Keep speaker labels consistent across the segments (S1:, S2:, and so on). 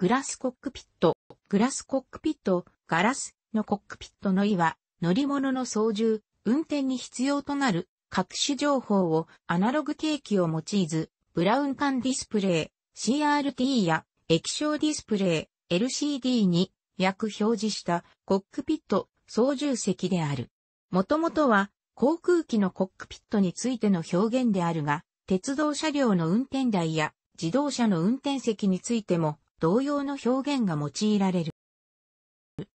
S1: グラスコックピット、グラスコックピット、ガラスのコックピットの意は、乗り物の操縦、運転に必要となる各種情報をアナログケーキを用いず、ブラウン管ディスプレイ、CRT や液晶ディスプレイ、LCD に約表示したコックピット操縦席である。もともとは航空機のコックピットについての表現であるが、鉄道車両の運転台や自動車の運転席についても同様の表現が用いられる。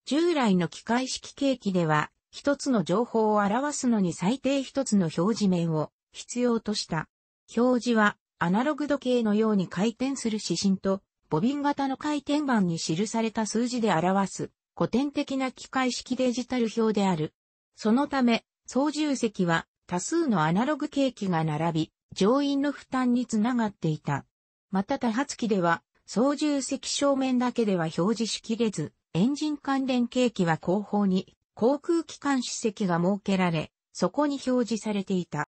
S1: 従来の機械式計器では、一つの情報を表すのに最低一つの表示面を必要とした。表示はアナログ時計のように回転する指針とボビン型の回転板に記された数字で表す古典的な機械式デジタル表である。そのため、操縦席は多数のアナログ計器が並び、乗員の負担につながっていた。また多発機では操縦席正面だけでは表示しきれず、エンジン関連計器は後方に航空機関指席が設けられ、そこに表示されていた。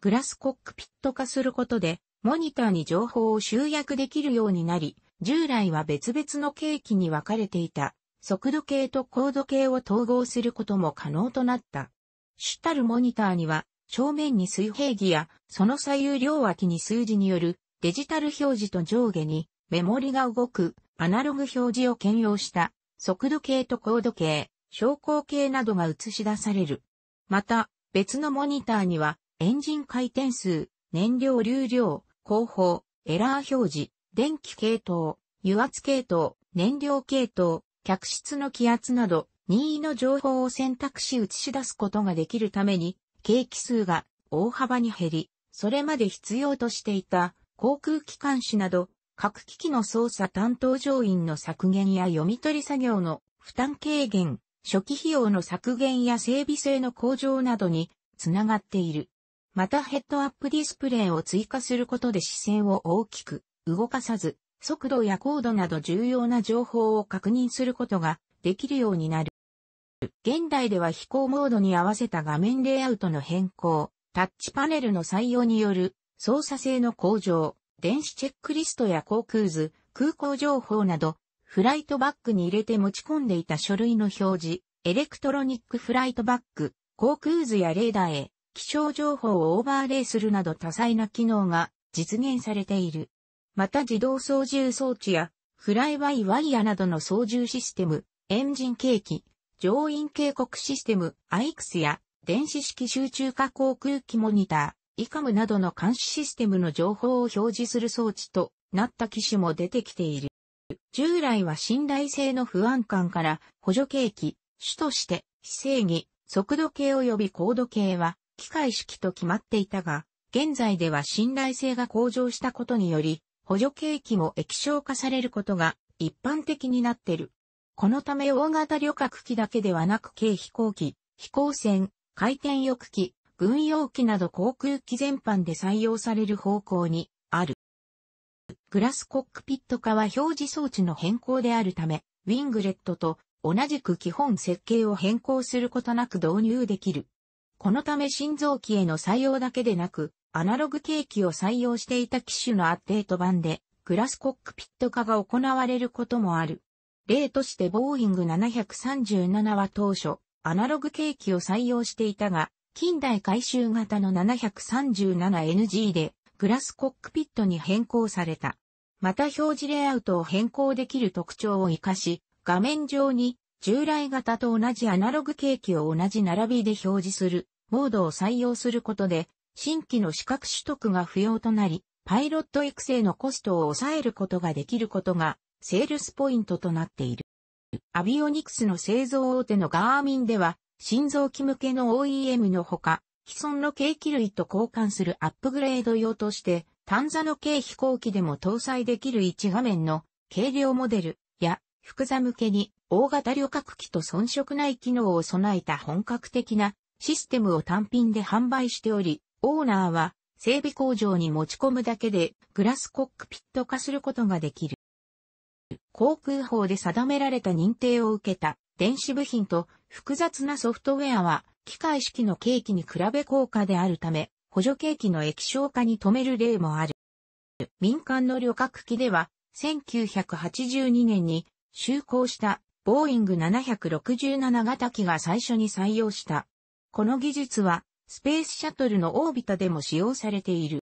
S1: グラスコックピット化することで、モニターに情報を集約できるようになり、従来は別々の計器に分かれていた、速度計と高度計を統合することも可能となった。主たるモニターには、正面に水平儀や、その左右両脇に数字によるデジタル表示と上下にメモリが動くアナログ表示を兼用した速度計と高度計、昇降計などが映し出される。また、別のモニターにはエンジン回転数、燃料流量、後方、エラー表示、電気系統、油圧系統、燃料系統、客室の気圧など、任意の情報を選択し映し出すことができるために、計器数が大幅に減り、それまで必要としていた航空機関士など、各機器の操作担当乗員の削減や読み取り作業の負担軽減、初期費用の削減や整備性の向上などにつながっている。またヘッドアップディスプレイを追加することで視線を大きく動かさず、速度や高度など重要な情報を確認することができるようになる。現代では飛行モードに合わせた画面レイアウトの変更、タッチパネルの採用による操作性の向上、電子チェックリストや航空図、空港情報など、フライトバッグに入れて持ち込んでいた書類の表示、エレクトロニックフライトバッグ、航空図やレーダーへ、気象情報をオーバーレイするなど多彩な機能が実現されている。また自動操縦装置や、フライバイワイヤなどの操縦システム、エンジン計器、乗員警告システム、アイクスや、電子式集中化航空機モニター、イカムなどの監視システムの情報を表示する装置となった機種も出てきている。従来は信頼性の不安感から補助計器、主として非正義、速度計及び高度計は機械式と決まっていたが、現在では信頼性が向上したことにより、補助計器も液晶化されることが一般的になってる。このため大型旅客機だけではなく軽飛行機、飛行船、回転翼機、軍用機など航空機全般で採用される方向にある。グラスコックピット化は表示装置の変更であるため、ウィングレットと同じく基本設計を変更することなく導入できる。このため心臓機への採用だけでなく、アナログ計器を採用していた機種のアップデート版で、グラスコックピット化が行われることもある。例としてボーイング737は当初、アナログ計器を採用していたが、近代改修型の 737NG でグラスコックピットに変更された。また表示レイアウトを変更できる特徴を活かし、画面上に従来型と同じアナログケーキを同じ並びで表示するモードを採用することで、新規の資格取得が不要となり、パイロット育成のコストを抑えることができることが、セールスポイントとなっている。アビオニクスの製造大手のガーミンでは、心臓器向けの OEM のほか、既存の計機類と交換するアップグレード用として、単座の軽飛行機でも搭載できる1画面の軽量モデルや、複座向けに大型旅客機と遜色ない機能を備えた本格的なシステムを単品で販売しており、オーナーは整備工場に持ち込むだけでグラスコックピット化することができる。航空法で定められた認定を受けた電子部品と複雑なソフトウェアは、機械式のケーキに比べ高価であるため、補助ケーキの液晶化に止める例もある。民間の旅客機では、1982年に就航したボーイング767型機が最初に採用した。この技術は、スペースシャトルのオービタでも使用されている。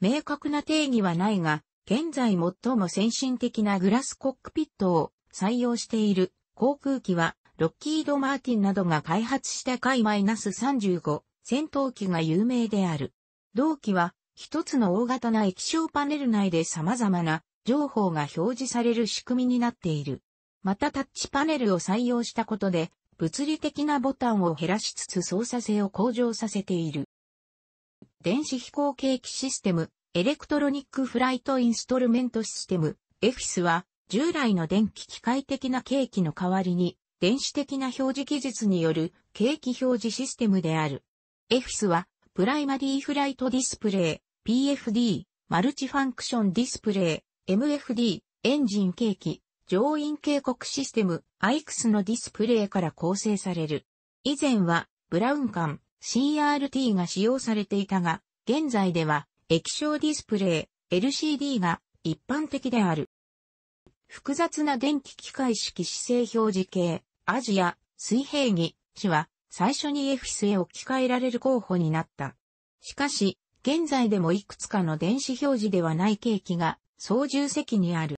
S1: 明確な定義はないが、現在最も先進的なグラスコックピットを採用している航空機はロッキード・マーティンなどが開発した海 -35 戦闘機が有名である。同機は一つの大型な液晶パネル内で様々な情報が表示される仕組みになっている。またタッチパネルを採用したことで物理的なボタンを減らしつつ操作性を向上させている。電子飛行計器システム、エレクトロニックフライトインストルメントシステム、エフィスは従来の電気機械的な計器の代わりに電子的な表示技術による景気表示システムである。エフィスは、プライマリーフライトディスプレイ、PFD、マルチファンクションディスプレイ、MFD、エンジン景気、乗員警告システム、IX のディスプレイから構成される。以前は、ブラウン管、CRT が使用されていたが、現在では、液晶ディスプレイ、LCD が一般的である。複雑な電気機械式姿勢表示系、アジア、水平儀、氏は、最初にエフィスへ置き換えられる候補になった。しかし、現在でもいくつかの電子表示ではない景気が操縦席にある。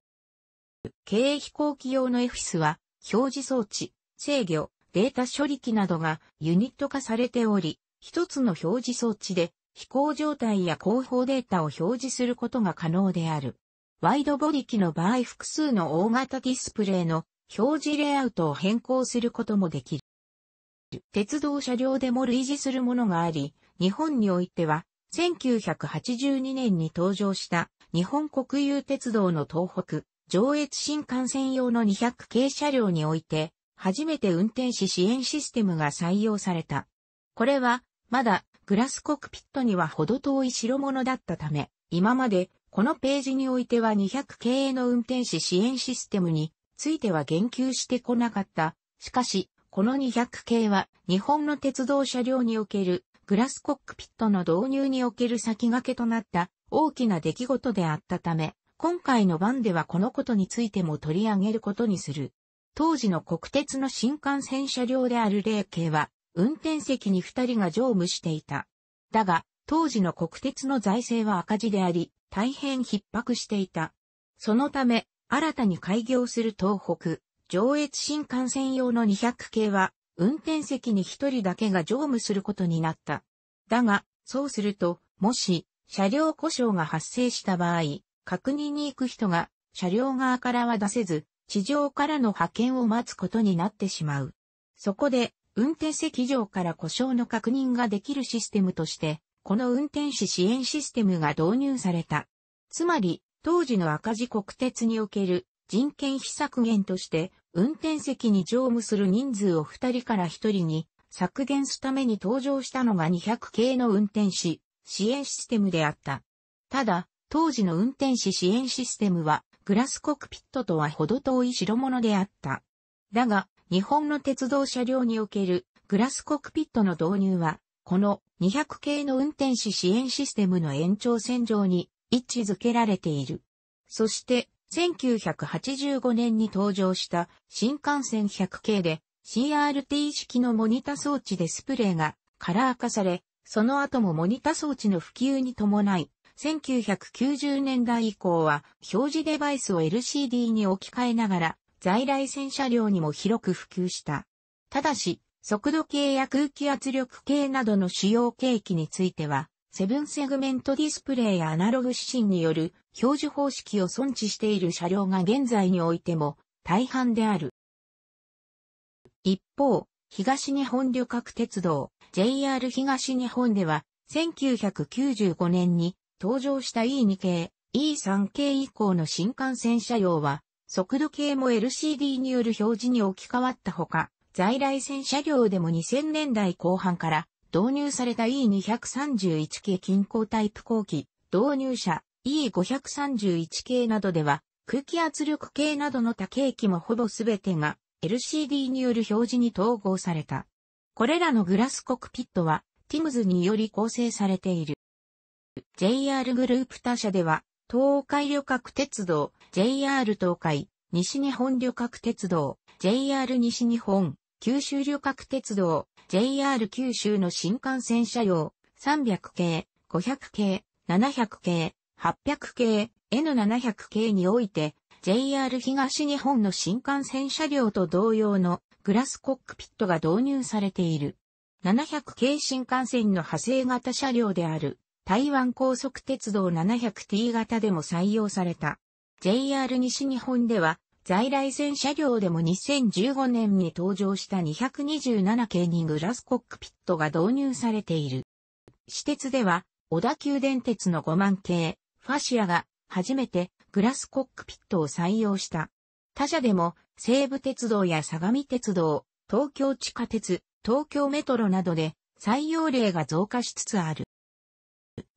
S1: 経営飛行機用のエフィスは、表示装置、制御、データ処理機などがユニット化されており、一つの表示装置で飛行状態や後方データを表示することが可能である。ワイドボディ機の場合複数の大型ディスプレイの表示レイアウトを変更することもできる。鉄道車両でも類似するものがあり、日本においては、1982年に登場した日本国有鉄道の東北、上越新幹線用の200系車両において、初めて運転士支援システムが採用された。これは、まだグラスコックピットには程遠い代物だったため、今までこのページにおいては200系の運転士支援システムについては言及してこなかった。しかし、この200系は日本の鉄道車両におけるグラスコックピットの導入における先駆けとなった大きな出来事であったため、今回の番ではこのことについても取り上げることにする。当時の国鉄の新幹線車両である霊系は、運転席に二人が乗務していた。だが、当時の国鉄の財政は赤字であり、大変逼迫していた。そのため、新たに開業する東北、上越新幹線用の200系は、運転席に一人だけが乗務することになった。だが、そうすると、もし、車両故障が発生した場合、確認に行く人が、車両側からは出せず、地上からの派遣を待つことになってしまう。そこで、運転席上から故障の確認ができるシステムとして、この運転士支援システムが導入された。つまり、当時の赤字国鉄における人件費削減として、運転席に乗務する人数を2人から1人に削減すために登場したのが200系の運転士支援システムであった。ただ、当時の運転士支援システムはグラスコックピットとは程遠い代物であった。だが、日本の鉄道車両におけるグラスコックピットの導入は、この200系の運転士支援システムの延長線上に位置づけられている。そして、1985年に登場した新幹線100系で CRT 式のモニタ装置でスプレーがカラー化され、その後もモニタ装置の普及に伴い、1990年代以降は表示デバイスを LCD に置き換えながら在来線車両にも広く普及した。ただし、速度計や空気圧力計などの主要計器についてはセブンセグメントディスプレイやアナログ指針による表示方式を存置している車両が現在においても大半である。一方、東日本旅客鉄道 JR 東日本では1995年に登場した E2 系、E3 系以降の新幹線車両は速度計も LCD による表示に置き換わったほか、在来線車両でも2000年代後半から導入された E231 系均衡タイプ後期、導入者 E531 系などでは、空気圧力計などの多計器もほぼすべてが LCD による表示に統合された。これらのグラスコクピットは、ティムズにより構成されている。JR グループ他社では、東海旅客鉄道、JR 東海、西日本旅客鉄道、JR 西日本、九州旅客鉄道、JR 九州の新幹線車両、300系、500系、700系、800系、N700 系において、JR 東日本の新幹線車両と同様のグラスコックピットが導入されている。700系新幹線の派生型車両である台湾高速鉄道 700T 型でも採用された。JR 西日本では在来線車両でも2015年に登場した227系にグラスコックピットが導入されている。私鉄では、小田急電鉄の5万系、ファシアが、初めてグラスコックピットを採用した。他社でも、西武鉄道や相模鉄道、東京地下鉄、東京メトロなどで採用例が増加しつつある。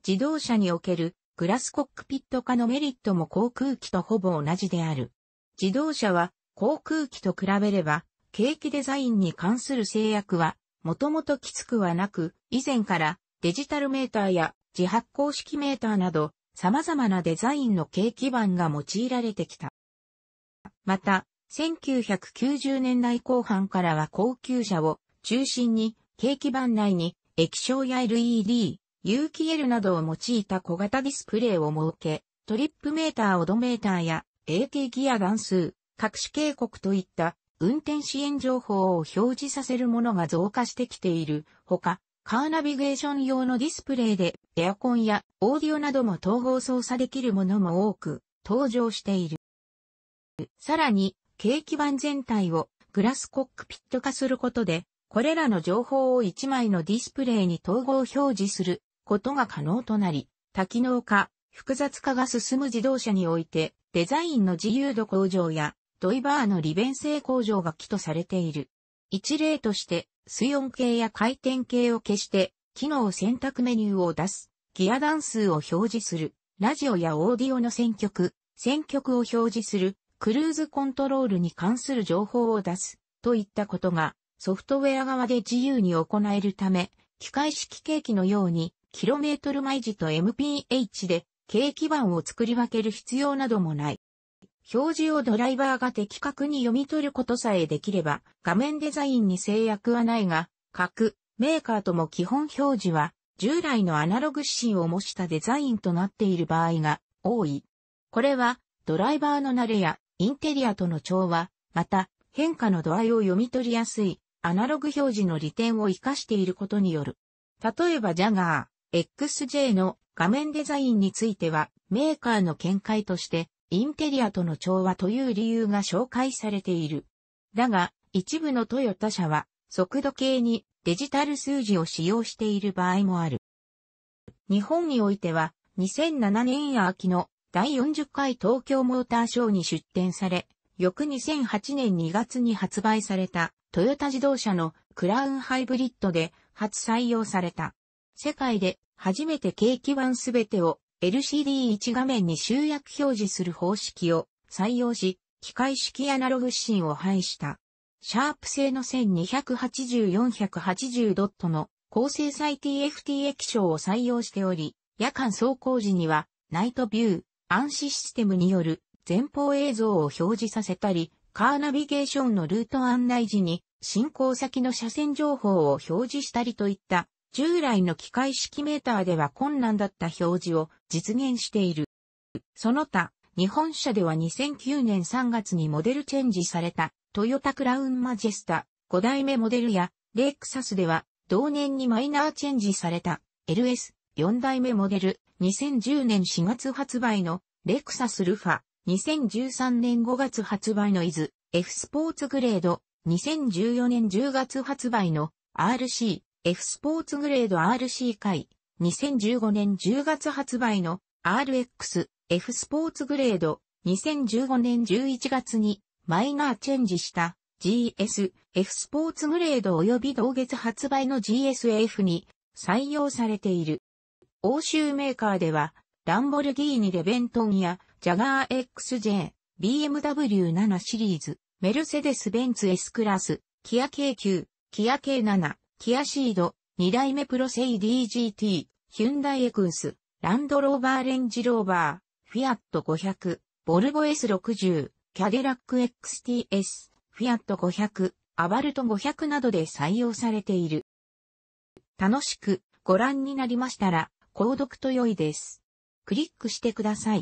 S1: 自動車におけるグラスコックピット化のメリットも航空機とほぼ同じである。自動車は航空機と比べれば、景気デザインに関する制約は、もともときつくはなく、以前からデジタルメーターや自発公式メーターなど、様々なデザインの景気板が用いられてきた。また、1990年代後半からは高級車を中心に、景気版内に液晶や LED、有機 L などを用いた小型ディスプレイを設け、トリップメーターオドメーターや AT ギア段数、各種警告といった運転支援情報を表示させるものが増加してきているほか、カーナビゲーション用のディスプレイでエアコンやオーディオなども統合操作できるものも多く登場している。さらに、景気版全体をグラスコックピット化することで、これらの情報を1枚のディスプレイに統合表示することが可能となり、多機能化、複雑化が進む自動車において、デザインの自由度向上や、ドイバーの利便性向上が起とされている。一例として、水温計や回転計を消して、機能選択メニューを出す、ギア段数を表示する、ラジオやオーディオの選曲、選曲を表示する、クルーズコントロールに関する情報を出す、といったことが、ソフトウェア側で自由に行えるため、機械式ケーキのように、キロメートル毎時と MPH で経基板を作り分ける必要などもない。表示をドライバーが的確に読み取ることさえできれば、画面デザインに制約はないが、各メーカーとも基本表示は、従来のアナログ指針を模したデザインとなっている場合が多い。これは、ドライバーの慣れやインテリアとの調和、また変化の度合いを読み取りやすいアナログ表示の利点を活かしていることによる。例えばジャガー、XJ の画面デザインについては、メーカーの見解として、インテリアとの調和という理由が紹介されている。だが、一部のトヨタ社は、速度計にデジタル数字を使用している場合もある。日本においては、2007年秋の第40回東京モーターショーに出展され、翌2008年2月に発売されたトヨタ自動車のクラウンハイブリッドで初採用された。世界で初めて景気版すべてを LCD1 画面に集約表示する方式を採用し、機械式アナログ指針を配した。シャープ製の1280-480ドットの高精細 TFT 液晶を採用しており、夜間走行時にはナイトビュー、暗視システムによる前方映像を表示させたり、カーナビゲーションのルート案内時に進行先の車線情報を表示したりといった従来の機械式メーターでは困難だった表示を実現している。その他、日本車では2009年3月にモデルチェンジされたトヨタクラウンマジェスタ5代目モデルやレクサスでは同年にマイナーチェンジされた LS4 代目モデル2010年4月発売のレクサスルファ2013年5月発売のイズ F スポーツグレード2014年10月発売の RC F スポーツグレード RC 回、2015年10月発売の RX F スポーツグレード、2015年11月にマイナーチェンジした GS F スポーツグレード及び同月発売の GSF に採用されている。欧州メーカーでは、ランボルギーニレベントンやジャガー XJ、BMW7 シリーズ、メルセデス・ベンツ S クラス、キア K9、キア K7、キアシード、2代目プロセイ DGT、ヒュンダイエクンス、ランドローバーレンジローバー、フィアット500、ボルボ S60、キャデラック XTS、フィアット500、アバルト500などで採用されている。楽しくご覧になりましたら、購読と良いです。クリックしてください。